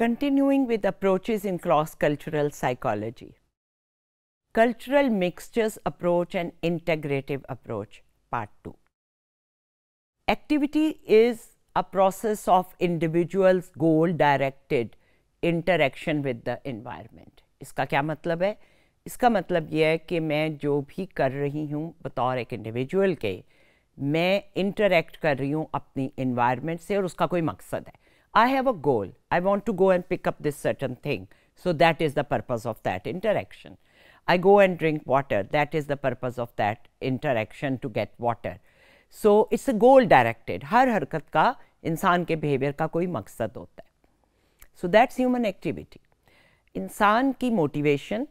continuing with approaches in cross-cultural psychology. Cultural mixtures approach and integrative approach, part 2. Activity is a process of individual's goal-directed interaction with the environment. इसका क्या मतलब है इसका मतलब यह है कि मैं जो भी कर रही हूँ बतौर एक इंडिविजुअल के मैं इंटरेक्ट कर रही हूँ अपनी इन्वायरमेंट से और उसका कोई मकसद है I have a goal. I want to go and pick up this certain thing. So that is the purpose of that interaction. I go and drink water. That is the purpose of that interaction to get water. So it's a goal directed. हर हरकत का इंसान के behaviour का कोई मकसद होता है So that's human activity. इंसान की motivation,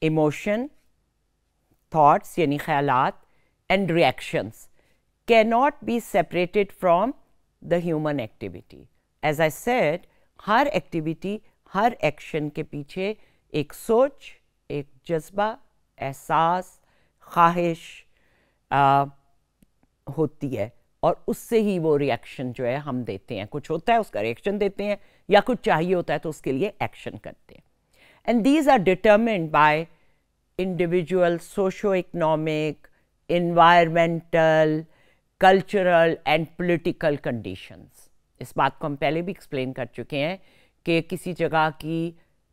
emotion, thoughts, यानी ख्याल and reactions cannot be separated from the human activity. As I said हर एक्टिविटी हर एक्शन के पीछे एक सोच एक जज्बा एहसास ख्वाहिश होती है और उससे ही वो रिएक्शन जो है हम देते हैं कुछ होता है उसका रिएक्शन देते हैं या कुछ चाहिए होता है तो उसके लिए एक्शन करते हैं and these are determined by individual socio economic environmental cultural and political conditions इस बात को हम पहले भी एक्सप्लेन कर चुके हैं कि किसी जगह की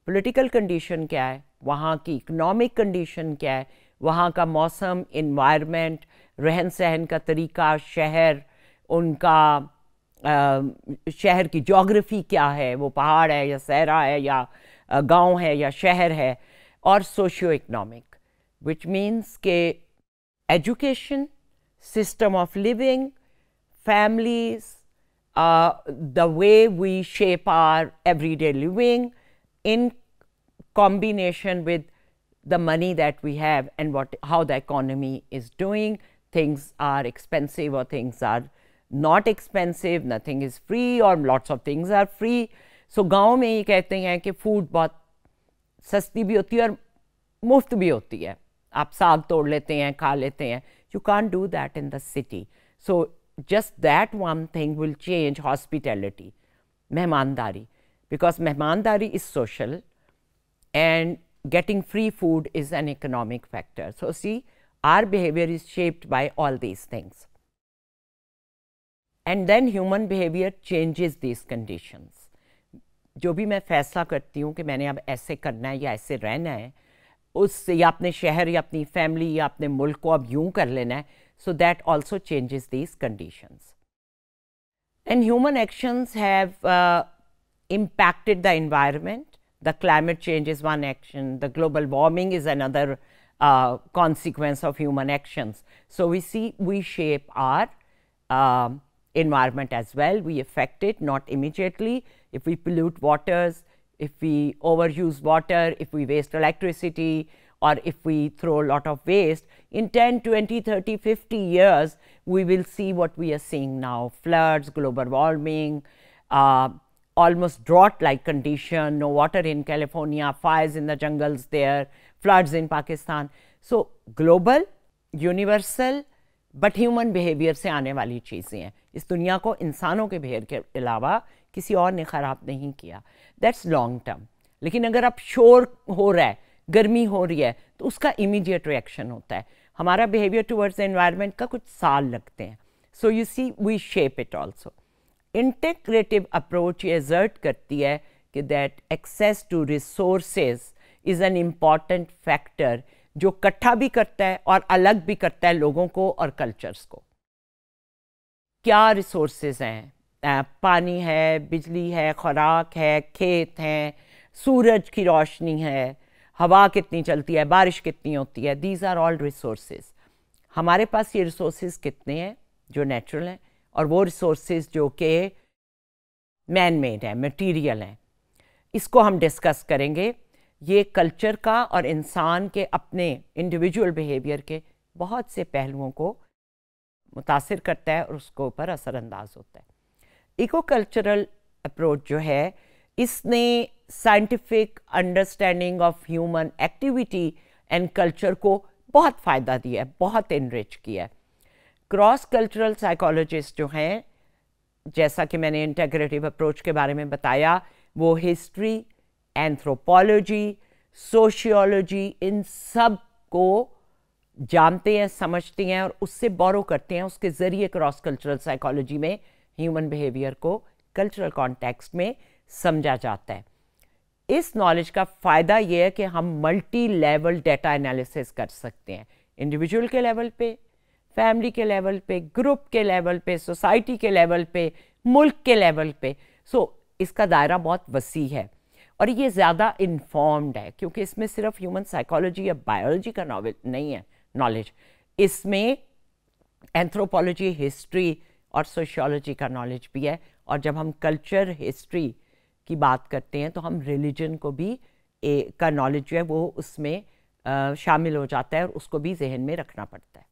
पॉलिटिकल कंडीशन क्या है वहाँ की इकोनॉमिक कंडीशन क्या है वहाँ का मौसम इन्वायरमेंट रहन सहन का तरीका शहर उनका आ, शहर की जोग्राफ़ी क्या है वो पहाड़ है या सहरा है या गांव है या शहर है और सोशियो इकनॉमिक विच मीन्स के education system of living families uh, the way we shape our everyday living in combination with the money that we have and what how the economy is doing things are expensive or things are not expensive nothing is free or lots of things are free so गांव में ये कहते हैं कि food बहुत सस्ती भी होती है और मुफ्त भी होती है आप साग तोड़ लेते हैं खा लेते हैं you can just that one thing will change hospitality, mehmandari, because mehmandari is social and getting free food is an economic factor. So, see, our behavior is shaped by all these things. And then human behaviour changes these conditions जो भी मैं फैसला करती हूँ कि मैंने अब ऐसे करना है या ऐसे रहना है उससे या अपने शहर या अपनी फैमिली या अपने मुल्क को अब यूं कर लेना है So, that also changes these conditions. And human actions have uh, impacted the environment. The climate change is one action, the global warming is another uh, consequence of human actions. So, we see we shape our um, environment as well. We affect it not immediately. If we pollute waters, if we overuse water, if we waste electricity or if we throw a lot of waste, in 10, 20, 30, 50 years, we will see what we are seeing now floods, global warming, uh, almost drought like condition, no water in California, fires in the jungles there, floods in Pakistan. So, global, universal, but human behavior se aane wali चीज़ें हैं इस दुनिया को इंसानों के behaviour के अलावा किसी और ने ख़राब नहीं किया दैट्स लॉन्ग टर्म लेकिन अगर आप श्योर हो गर्मी हो रही है तो उसका इमीडिएट रिएक्शन होता है हमारा बिहेवियर टूवर्ड्स एनवायरनमेंट का कुछ साल लगते हैं so you see we shape it also integrative approach ये एजर्ट करती है कि that access to resources is an important factor जो इकट्ठा भी करता है और अलग भी करता है लोगों को और कल्चर्स को क्या रिसोर्सेज हैं पानी है बिजली है खुराक है खेत हैं सूरज की रोशनी है हवा कितनी चलती है बारिश कितनी होती है दीज आर ऑल रिसोर्सेज हमारे पास ये रिसोर्सेज कितने हैं जो नेचुरल हैं और वो रिसोर्सेज जो कि मैन मेड हैं मटीरियल हैं इसको हम डिस्कस करेंगे ये कल्चर का और इंसान के अपने इंडिविजुअल बिहेवियर के बहुत से पहलुओं को मुतासर करता है और उसके ऊपर असरअंदाज होता है इको कल्चरल अप्रोच जो है इसने scientific understanding of human activity and culture को बहुत फ़ायदा दिया है बहुत इनरिच किया है क्रॉस कल्चरल साइकोलॉजिस्ट जो हैं जैसा कि मैंने इंटेग्रेटिव अप्रोच के बारे में बताया वो हिस्ट्री एंथ्रोपोलॉजी सोशियोलॉजी इन सब को जानते हैं समझते हैं और उससे बोरो करते हैं उसके ज़रिए क्रॉस कल्चरल साइकोलॉजी में ह्यूमन बिहेवियर को कल्चरल कॉन्टेक्स्ट में समझा जाता है इस नॉलेज का फ़ायदा यह है कि हम मल्टी लेवल डेटा एनालिसिस कर सकते हैं इंडिविजुअल के लेवल पे फैमिली के लेवल पे ग्रुप के लेवल पे सोसाइटी के लेवल पे मुल्क के लेवल पे सो so, इसका दायरा बहुत वसी है और ये ज़्यादा इन्फॉर्म्ड है क्योंकि इसमें सिर्फ ह्यूमन साइकोलॉजी या बायोलॉजी का नॉवेज नहीं है नॉलेज इसमें एंथ्रोपोलॉजी हिस्ट्री और सोशोलॉजी का नॉलेज भी है और जब हम कल्चर हिस्ट्री की बात करते हैं तो हम रिलीजन को भी ए, का नॉलेज जो है वो उसमें शामिल हो जाता है और उसको भी जहन में रखना पड़ता है